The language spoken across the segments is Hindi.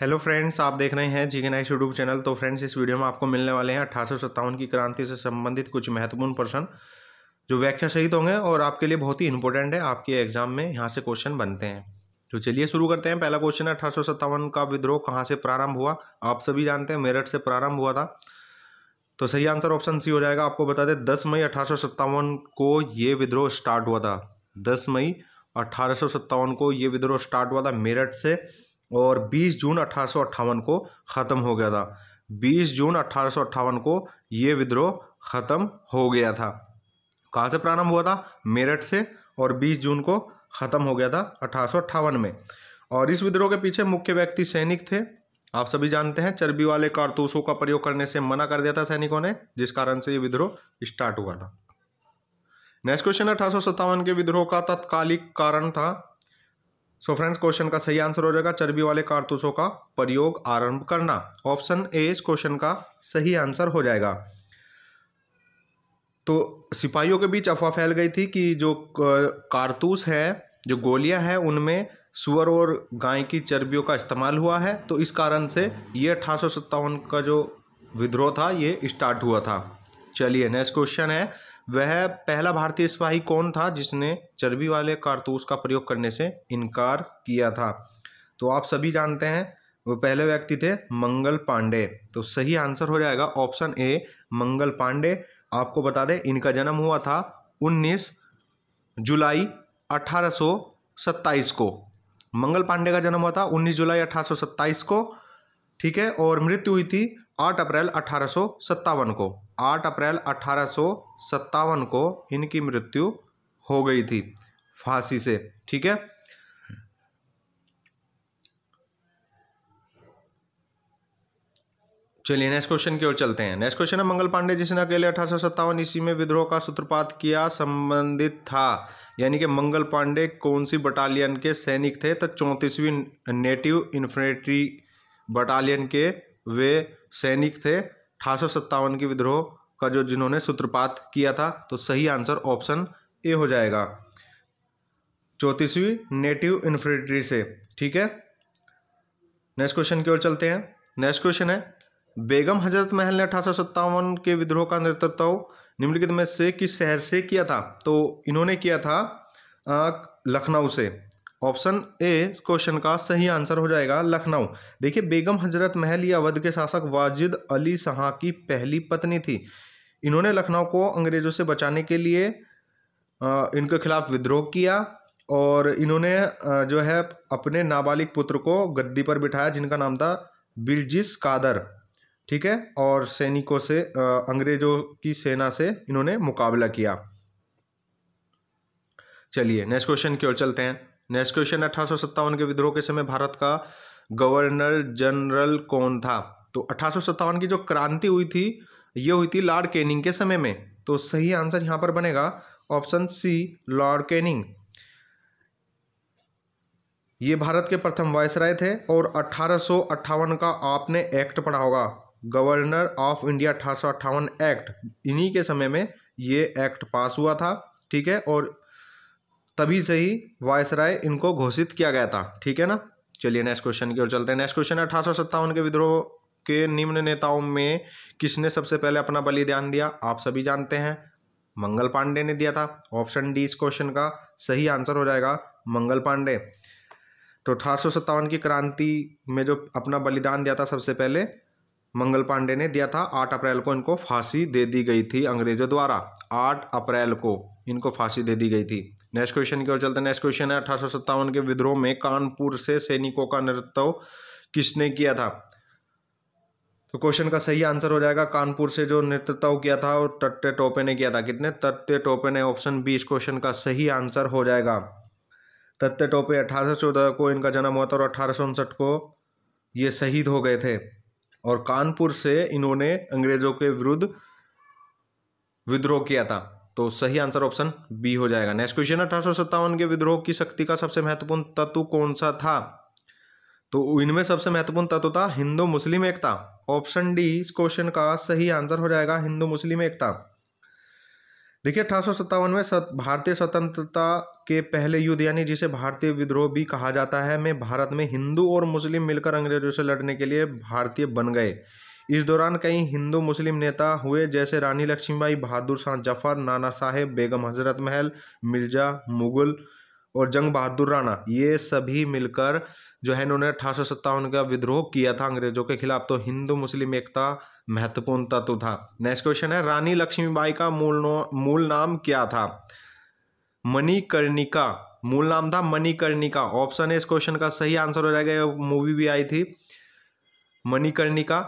हेलो फ्रेंड्स आप देख रहे हैं जीके नाइस यूट्यूब चैनल तो फ्रेंड्स इस वीडियो में आपको मिलने वाले हैं अठारह की क्रांति से संबंधित कुछ महत्वपूर्ण प्रश्न जो व्याख्या सहित होंगे और आपके लिए बहुत ही इंपॉर्टेंट है आपके एग्जाम में यहाँ से क्वेश्चन बनते हैं तो चलिए शुरू करते हैं पहला क्वेश्चन है अठारह का विद्रोह कहाँ से प्रारंभ हुआ आप सभी जानते हैं मेरठ से प्रारंभ हुआ था तो सही आंसर ऑप्शन सी हो जाएगा आपको बता दें दस मई अठारह को ये विद्रोह स्टार्ट हुआ था दस मई अठारह को ये विद्रोह स्टार्ट हुआ था मेरठ से और 20 जून अठारह को ख़त्म हो गया था 20 जून अठारह को ये विद्रोह ख़त्म हो गया था कहाँ से प्रारंभ हुआ था मेरठ से और 20 जून को ख़त्म हो गया था अठारह में और इस विद्रोह के पीछे मुख्य व्यक्ति सैनिक थे आप सभी जानते हैं चर्बी वाले कारतूसों का प्रयोग करने से मना कर दिया था सैनिकों ने जिस कारण से ये विद्रोह स्टार्ट हुआ था नेक्स्ट क्वेश्चन अठारह के विद्रोह का तत्कालिक कारण था सो फ्रेंड्स क्वेश्चन का सही आंसर हो जाएगा चर्बी वाले कारतूसों का प्रयोग आरंभ करना ऑप्शन ए इस क्वेश्चन का सही आंसर हो जाएगा तो सिपाहियों के बीच अफवाह फैल गई थी कि जो कारतूस है जो गोलियां हैं उनमें सुअर और गाय की चर्बियों का इस्तेमाल हुआ है तो इस कारण से ये अठारह का जो विद्रोह था ये स्टार्ट हुआ था चलिए नेक्स्ट क्वेश्चन है वह पहला भारतीय सिपाही कौन था जिसने चर्बी वाले कारतूस का प्रयोग करने से इनकार किया था तो आप सभी जानते हैं वो पहले व्यक्ति थे मंगल पांडे तो सही आंसर हो जाएगा ऑप्शन ए मंगल पांडे आपको बता दें इनका जन्म हुआ था 19 जुलाई 1827 को मंगल पांडे का जन्म हुआ था 19 जुलाई 1827 को ठीक है और मृत्यु हुई थी 8 अप्रैल अठारह को 8 अप्रैल अठारह को इनकी मृत्यु हो गई थी फांसी से ठीक है चलिए नेक्स्ट क्वेश्चन की ओर चलते हैं नेक्स्ट क्वेश्चन है मंगल पांडे जिसने अकेले अठारह ईस्वी में विद्रोह का सूत्रपात किया संबंधित था यानी कि मंगल पांडे कौन सी बटालियन के सैनिक थे तो चौंतीसवीं नेटिव इन्फेंट्री बटालियन के वे सैनिक थे अठारह के विद्रोह का जो जिन्होंने सूत्रपात किया था तो सही आंसर ऑप्शन ए हो जाएगा चौंतीसवीं नेटिव इन्फेंट्री से ठीक है नेक्स्ट क्वेश्चन की ओर चलते हैं नेक्स्ट क्वेश्चन है बेगम हजरत महल ने अठारह के विद्रोह का नेतृत्व निम्नलिखित में से किस शहर से किया था तो इन्होंने किया था लखनऊ से ऑप्शन ए इस क्वेश्चन का सही आंसर हो जाएगा लखनऊ देखिए बेगम हजरत महल या अवध के शासक वाजिद अली शाह की पहली पत्नी थी इन्होंने लखनऊ को अंग्रेजों से बचाने के लिए इनके खिलाफ विद्रोह किया और इन्होंने जो है अपने नाबालिग पुत्र को गद्दी पर बिठाया जिनका नाम था बिरजिस कादर ठीक है और सैनिकों से अंग्रेजों की सेना से इन्होंने मुकाबला किया चलिए नेक्स्ट क्वेश्चन की ओर चलते हैं नेक्स्ट क्वेश्चन अठारह के विद्रोह के समय भारत का गवर्नर जनरल कौन था तो अठारह की जो क्रांति हुई थी ये हुई थी लॉर्ड कैनिंग के समय में तो सही आंसर यहाँ पर बनेगा ऑप्शन सी लॉर्ड कैनिंग ये भारत के प्रथम वायसराय थे और अठारह का आपने एक्ट पढ़ा होगा गवर्नर ऑफ इंडिया अठारह एक्ट इन्हीं के समय में ये एक्ट पास हुआ था ठीक है और तभी से ही वायसराय इनको घोषित किया गया था ठीक है ना चलिए नेक्स्ट क्वेश्चन की ओर चलते हैं नेक्स्ट क्वेश्चन है अठारह के विद्रोह के निम्न नेताओं में किसने सबसे पहले अपना बलिदान दिया आप सभी जानते हैं मंगल पांडे ने दिया था ऑप्शन डी इस क्वेश्चन का सही आंसर हो जाएगा मंगल पांडे तो अठारह की क्रांति में जो अपना बलिदान दिया था सबसे पहले मंगल पांडे ने दिया था आठ अप्रैल को इनको फांसी दे दी गई थी अंग्रेजों द्वारा आठ अप्रैल को इनको फांसी दे दी गई थी नेक्स्ट क्वेश्चन की ओर चलते नेक्स्ट क्वेश्चन है अठारह के विद्रोह में कानपुर से सैनिकों का नेतृत्व किसने किया था तो क्वेश्चन का सही आंसर हो जाएगा कानपुर से जो नेतृत्व किया था और तट्टे टोपे ने किया था कितने तत्ते टोपे ने ऑप्शन बी इस क्वेश्चन का सही आंसर हो जाएगा तत्ते टोपे अठारह को इनका जन्म हुआ था और अठारह को ये शहीद हो गए थे और कानपुर से इन्होंने अंग्रेज़ों के विरुद्ध विद्रोह किया था तो सही आंसर ऑप्शन बी हो जाएगा नेक्स्ट क्वेश्चन अठारह के विद्रोह की शक्ति का सबसे महत्वपूर्ण तत्व कौन सा था तो इनमें सबसे महत्वपूर्ण तत्व था हिंदू मुस्लिम एकता ऑप्शन डी इस क्वेश्चन का सही आंसर हो जाएगा हिंदू मुस्लिम एकता देखिए अठारह में भारतीय स्वतंत्रता के पहले युद्ध यानी जिसे भारतीय विद्रोह भी कहा जाता है में भारत में हिंदू और मुस्लिम मिलकर अंग्रेजों से लड़ने के लिए भारतीय बन गए इस दौरान कई हिंदू मुस्लिम नेता हुए जैसे रानी लक्ष्मीबाई बहादुर शाह जफर नाना साहेब बेगम हजरत महल मिर्जा मुगल और जंग बहादुर राणा ये सभी मिलकर जो है इन्होंने अठारह का विद्रोह किया था अंग्रेजों के खिलाफ तो हिंदू मुस्लिम एकता महत्वपूर्ण तत्व था नेक्स्ट क्वेश्चन है रानी लक्ष्मीबाई का मूल मूल नाम क्या था मणिकर्णिका मूल नाम था मणिकर्णिका ऑप्शन है इस क्वेश्चन का सही आंसर हो जाएगा मूवी भी आई थी मणिकर्णिका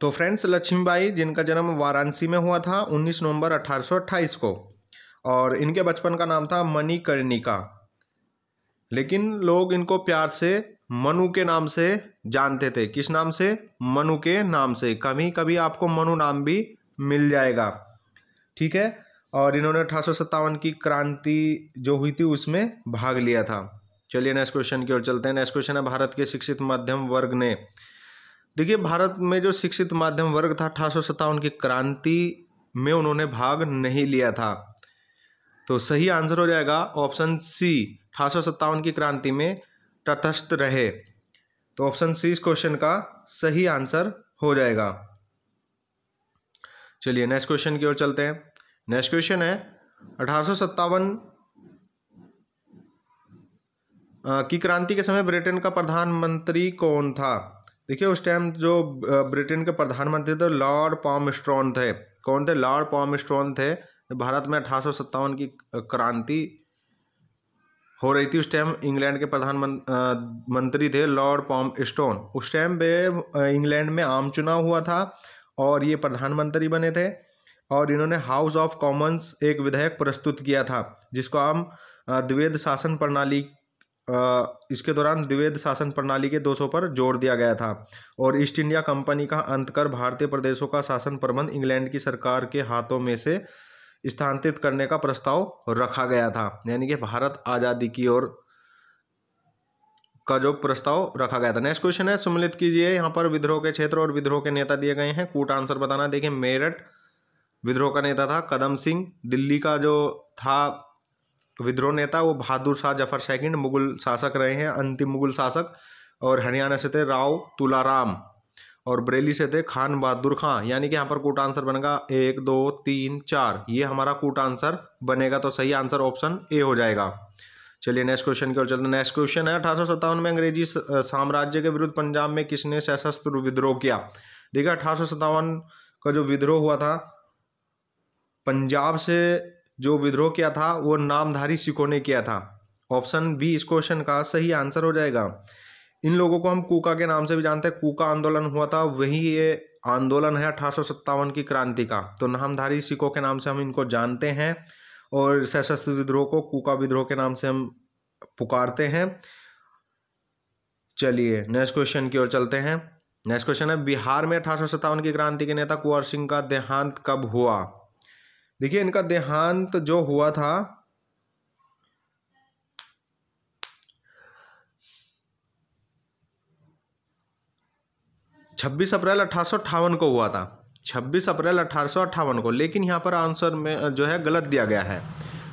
तो फ्रेंड्स लक्ष्मीबाई जिनका जन्म वाराणसी में हुआ था 19 नवंबर अठारह को और इनके बचपन का नाम था मणिकर्णिका लेकिन लोग इनको प्यार से मनु के नाम से जानते थे किस नाम से मनु के नाम से कभी कभी आपको मनु नाम भी मिल जाएगा ठीक है और इन्होंने अठारह की क्रांति जो हुई थी उसमें भाग लिया था चलिए नेक्स्ट क्वेश्चन की ओर चलते हैं नेक्स्ट क्वेश्चन है भारत के शिक्षित माध्यम वर्ग ने देखिए भारत में जो शिक्षित माध्यम वर्ग था अठारह की क्रांति में उन्होंने भाग नहीं लिया था तो सही आंसर हो जाएगा ऑप्शन सी अठारह की क्रांति में तटस्थ रहे तो ऑप्शन सी इस क्वेश्चन का सही आंसर हो जाएगा चलिए नेक्स्ट क्वेश्चन की ओर चलते हैं नेक्स्ट क्वेश्चन है अठारह की क्रांति के समय ब्रिटेन का प्रधानमंत्री कौन था देखिए उस टाइम जो ब्रिटेन के प्रधानमंत्री थे लॉर्ड पॉमस्ट्रॉन थे कौन थे लॉर्ड पॉमस्ट्रॉन थे भारत में अठारह की क्रांति हो रही थी उस टाइम इंग्लैंड के प्रधानमंत्री मं, थे लॉर्ड पॉम स्टोन उस टाइम पे इंग्लैंड में आम चुनाव हुआ था और ये प्रधानमंत्री बने थे और इन्होंने हाउस ऑफ कॉमन्स एक विधेयक प्रस्तुत किया था जिसको हम द्विवेद शासन प्रणाली इसके दौरान द्विवेद शासन प्रणाली के दोषों पर जोर दिया गया था और ईस्ट इंडिया कंपनी का अंत कर भारतीय प्रदेशों का शासन प्रबंध इंग्लैंड की सरकार के हाथों में से स्थानांतरित करने का प्रस्ताव रखा गया था यानी कि भारत आज़ादी की ओर का जो प्रस्ताव रखा गया था नेक्स्ट क्वेश्चन है सम्मिलित कीजिए यहाँ पर विद्रोह के क्षेत्र और विद्रोह के नेता दिए गए हैं कूट आंसर बताना देखिए मेरठ विद्रोह का नेता था कदम सिंह दिल्ली का जो था विद्रोह नेता वो बहादुर शाह जफर सेकंड मुगल शासक रहे हैं अंतिम मुगल शासक और हरियाणा से थे राव तुलाराम और बरेली से थे खान बहादुर खां यानी कि यहाँ पर कूट आंसर बनेगा एक दो तीन चार ये हमारा कूट आंसर बनेगा तो सही आंसर ऑप्शन ए हो जाएगा चलिए नेक्स्ट क्वेश्चन की ओर चलते हैं नेक्स्ट क्वेश्चन है अठारह में अंग्रेजी साम्राज्य के विरुद्ध पंजाब में किसने सशस्त्र विद्रोह किया देखिए अठारह का जो विद्रोह हुआ था पंजाब से जो विद्रोह किया था वो नामधारी सिखों ने किया था ऑप्शन बी इस क्वेश्चन का सही आंसर हो जाएगा इन लोगों को हम कूका के नाम से भी जानते हैं कूका आंदोलन हुआ था वही ये आंदोलन है अठारह की क्रांति का तो नामधारी सिखों के नाम से हम इनको जानते हैं और सशस्त्र विद्रोह को कूका विद्रोह के नाम से हम पुकारते हैं चलिए नेक्स्ट क्वेश्चन की ओर चलते हैं नेक्स्ट क्वेश्चन है बिहार में अठारह की क्रांति के नेता कुंवर सिंह का देहांत कब हुआ देखिए इनका देहांत जो हुआ था छब्बीस अप्रैल अठारह को हुआ था छब्बीस अप्रैल अठारह को लेकिन यहाँ पर आंसर में जो है गलत दिया गया है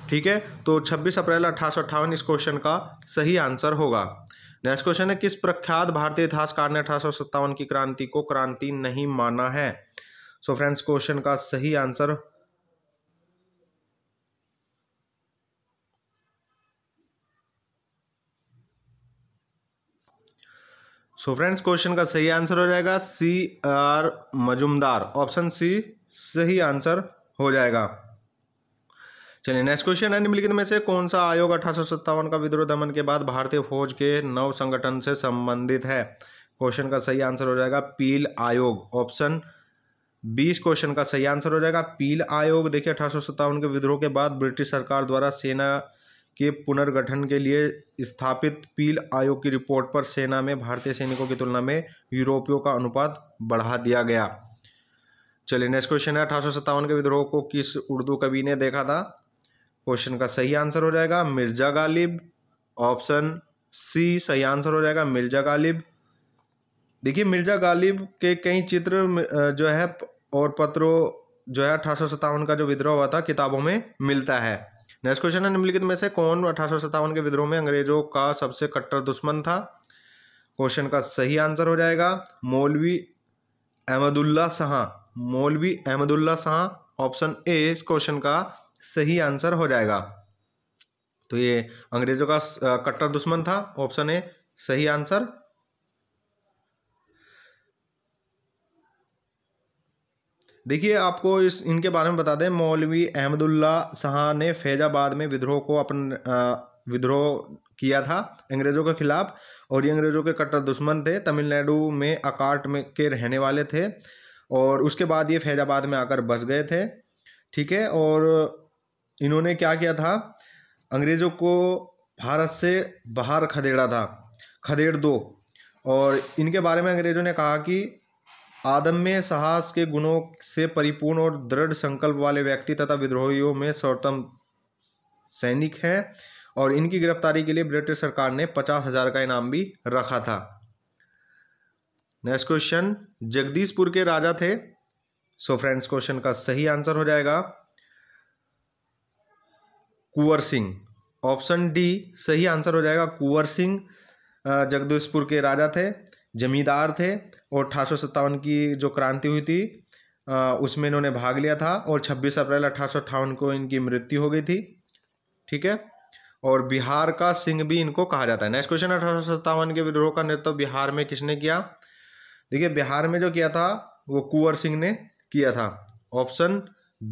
ठीक है तो 26 अप्रैल अठारह इस क्वेश्चन का सही आंसर होगा नेक्स्ट क्वेश्चन है किस प्रख्यात भारतीय इतिहासकार ने अठारह की क्रांति को क्रांति नहीं माना है सो फ्रेंड्स क्वेश्चन का सही आंसर सो फ्रेंड्स क्वेश्चन का सही आंसर हो जाएगा C R Majumdar option C सही आंसर हो जाएगा चलिए नेक्स्ट क्वेश्चन है निम्नलिखित में से कौन सा आयोग अठारह का विद्रोह दमन के बाद भारतीय फौज के नव संगठन से संबंधित है क्वेश्चन का सही आंसर हो जाएगा पील आयोग ऑप्शन बीस क्वेश्चन का सही आंसर हो जाएगा पील आयोग देखिए अठारह के विद्रोह के बाद ब्रिटिश सरकार द्वारा सेना के पुनर्गठन के लिए स्थापित पील आयोग की रिपोर्ट पर सेना में भारतीय सैनिकों की तुलना में यूरोपियों का अनुपात बढ़ा दिया गया चलिए नेक्स्ट क्वेश्चन है अठारह के विद्रोह को किस उर्दू कवि ने देखा था क्वेश्चन का सही आंसर हो जाएगा मिर्जा गालिब ऑप्शन सी सही आंसर हो जाएगा मिर्जा गालिब देखिए मिर्जा गालिब के कई चित्र जो है और पत्रों जो है अठारह का जो विद्रोह हुआ था किताबों में मिलता है नेक्स्ट क्वेश्चन है निम्नलिखित में से कौन अठारह के विद्रोह में अंग्रेजों का सबसे कट्टर दुश्मन था क्वेश्चन का सही आंसर हो जाएगा मौलवी अहमदुल्ला शाह मौलवी अहमदुल्ला शाह ऑप्शन ए इस क्वेश्चन का सही आंसर हो जाएगा तो ये अंग्रेजों का कट्टर दुश्मन था ऑप्शन ए सही आंसर देखिए आपको इस इनके बारे में बता दें मौलवी अहमदुल्ला शाह ने फैजाबाद में विद्रोह को अपन विद्रोह किया था अंग्रेज़ों के खिलाफ और ये अंग्रेज़ों के कट्टर दुश्मन थे तमिलनाडु में अकाट में के रहने वाले थे और उसके बाद ये फैजाबाद में आकर बस गए थे ठीक है और इन्होंने क्या किया था अंग्रेज़ों को भारत से बाहर खदेड़ा था खदेड़ दो और इनके बारे में अंग्रेज़ों ने कहा कि आदम्य साहस के गुणों से परिपूर्ण और दृढ़ संकल्प वाले व्यक्ति तथा विद्रोहियों में सर्वोत्तम सैनिक है और इनकी गिरफ्तारी के लिए ब्रिटिश सरकार ने पचास हजार का इनाम भी रखा था नेक्स्ट क्वेश्चन जगदीशपुर के राजा थे सो फ्रेंड्स क्वेश्चन का सही आंसर हो जाएगा कुंवर सिंह ऑप्शन डी सही आंसर हो जाएगा कुंवर सिंह जगदीशपुर के राजा थे जमींदार थे और अठारह की जो क्रांति हुई थी उसमें इन्होंने भाग लिया था और 26 अप्रैल अठारह को इनकी मृत्यु हो गई थी ठीक है और बिहार का सिंह भी इनको कहा जाता है नेक्स्ट क्वेश्चन अठारह के विद्रोह का नेतृत्व बिहार में किसने किया देखिए बिहार में जो किया था वो कुंवर सिंह ने किया था ऑप्शन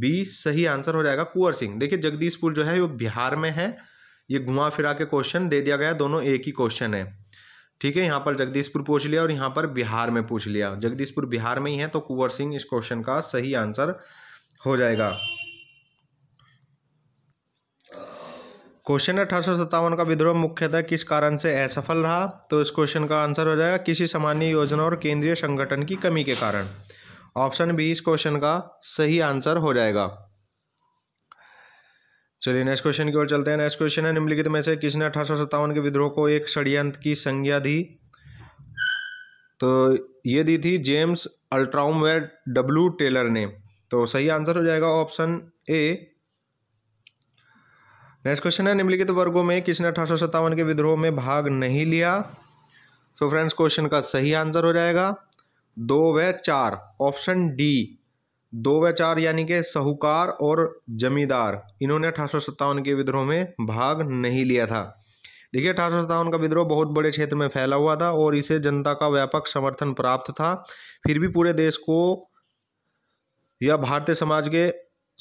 बी सही आंसर हो जाएगा कुंवर सिंह देखिए जगदीशपुर जो है वो बिहार में है ये घुमा फिरा के क्वेश्चन दे दिया गया दोनों एक ही क्वेश्चन है ठीक है यहाँ पर जगदीशपुर पूछ लिया और यहाँ पर बिहार में पूछ लिया जगदीशपुर बिहार में ही है तो कुंवर सिंह इस क्वेश्चन का सही आंसर हो जाएगा क्वेश्चन अठारह का विद्रोह मुख्यतः किस कारण से असफल रहा तो इस क्वेश्चन का आंसर हो जाएगा किसी सामान्य योजना और केंद्रीय संगठन की कमी के कारण ऑप्शन बी इस क्वेश्चन का सही आंसर हो जाएगा चलिए नेक्स्ट क्वेश्चन की ओर चलते हैं नेक्स्ट क्वेश्चन है निम्नलिखित में से किसने अठारह के विद्रोह को एक षड्यंत्र की संज्ञा दी तो ये दी थी जेम्स अल्ट्राउम व डब्ल्यू टेलर ने तो सही आंसर हो जाएगा ऑप्शन ए नेक्स्ट क्वेश्चन है निम्नलिखित वर्गों में किसने अठारह के विद्रोह में भाग नहीं लिया सो फ्रेंड्स क्वेश्चन का सही आंसर हो जाएगा दो व चार ऑप्शन डी दो व चार यानी के साहूकार और जमींदार इन्होंने अठारह के विद्रोह में भाग नहीं लिया था देखिए अठारह का विद्रोह बहुत बड़े क्षेत्र में फैला हुआ था और इसे जनता का व्यापक समर्थन प्राप्त था फिर भी पूरे देश को या भारतीय समाज के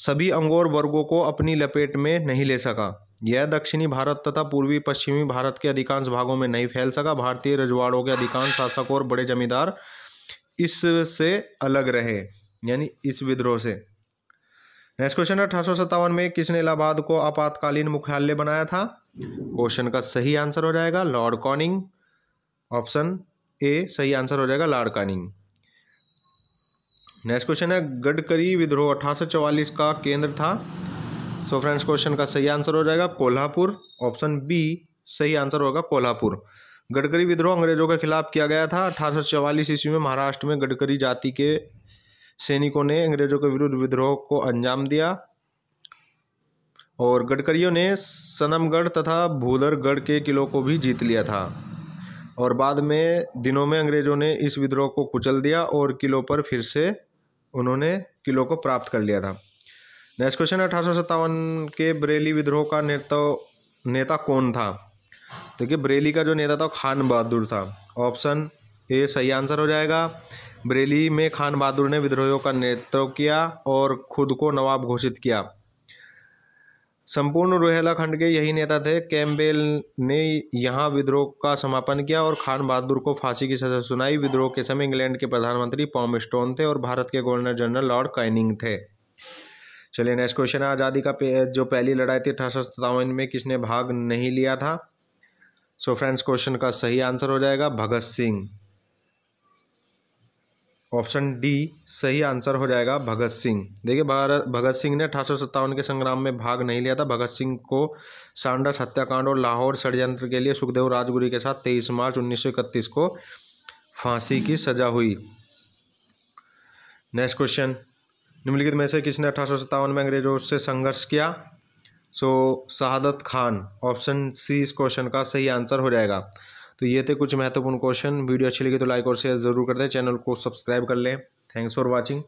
सभी अंगों वर्गों को अपनी लपेट में नहीं ले सका यह दक्षिणी भारत तथा पूर्वी पश्चिमी भारत के अधिकांश भागों में नहीं फैल सका भारतीय रजवाड़ों के अधिकांश शासकों और बड़े जमींदार इससे अलग रहे यानी इस विद्रोह से नेक्स्ट क्वेश्चन है अठारह में किसने इलाहाबाद को आपातकालीन मुख्यालय बनाया था क्वेश्चन का सही आंसर हो जाएगा लॉर्ड कॉनिंग ऑप्शन ए सही आंसर हो जाएगा लॉर्ड कॉनिंग नेक्स्ट क्वेश्चन है गडकरी विद्रोह अठारह का केंद्र था सो फ्रेंड्स क्वेश्चन का सही आंसर हो जाएगा कोल्हापुर ऑप्शन बी सही आंसर होगा कोल्हापुर गडकरी विद्रोह अंग्रेजों के खिलाफ किया गया था अठारह ईस्वी में महाराष्ट्र में गडकरी जाति के सैनिकों ने अंग्रेजों के विरुद्ध विद्रोह को अंजाम दिया और गडकरियों ने सनमगढ़ तथा भूलरगढ़ के किलों को भी जीत लिया था और बाद में दिनों में अंग्रेज़ों ने इस विद्रोह को कुचल दिया और किलों पर फिर से उन्होंने किलों को प्राप्त कर लिया था नेक्स्ट क्वेश्चन अठारह के बरेली विद्रोह का नेता नेता कौन था देखिए तो बरेली का जो नेता था खान बहादुर था ऑप्शन ए सही आंसर हो जाएगा बरेली में खान बहादुर ने विद्रोहियों का नेतृत्व किया और खुद को नवाब घोषित किया संपूर्ण रोहेला खंड के यही नेता थे कैम्बेल ने यहाँ विद्रोह का समापन किया और खान बहादुर को फांसी की सजा सुनाई विद्रोह के समय इंग्लैंड के प्रधानमंत्री पॉम स्टोन थे और भारत के गवर्नर जनरल लॉर्ड कैनिंग थे चलिए नेक्स्ट क्वेश्चन है आज़ादी का जो पहली लड़ाई थी अठारह में किसने भाग नहीं लिया था सो फ्रेंड्स क्वेश्चन का सही आंसर हो जाएगा भगत सिंह ऑप्शन डी सही आंसर हो जाएगा भगत सिंह देखिए भगत सिंह ने अठारह के संग्राम में भाग नहीं लिया था भगत सिंह को सांडस हत्याकांड और लाहौर षड्यंत्र के लिए सुखदेव राजगुरु के साथ 23 मार्च 1931 को फांसी की सजा हुई नेक्स्ट क्वेश्चन निम्नलिखित में से किसने अठारह में अंग्रेजों से संघर्ष किया सो so, शहादत खान ऑप्शन सी इस क्वेश्चन का सही आंसर हो जाएगा तो ये थे कुछ महत्वपूर्ण क्वेश्चन वीडियो अच्छी लगी तो लाइक और शेयर ज़रूर कर दें चैनल को सब्सक्राइब कर लें थैंक्स फॉर वॉचिंग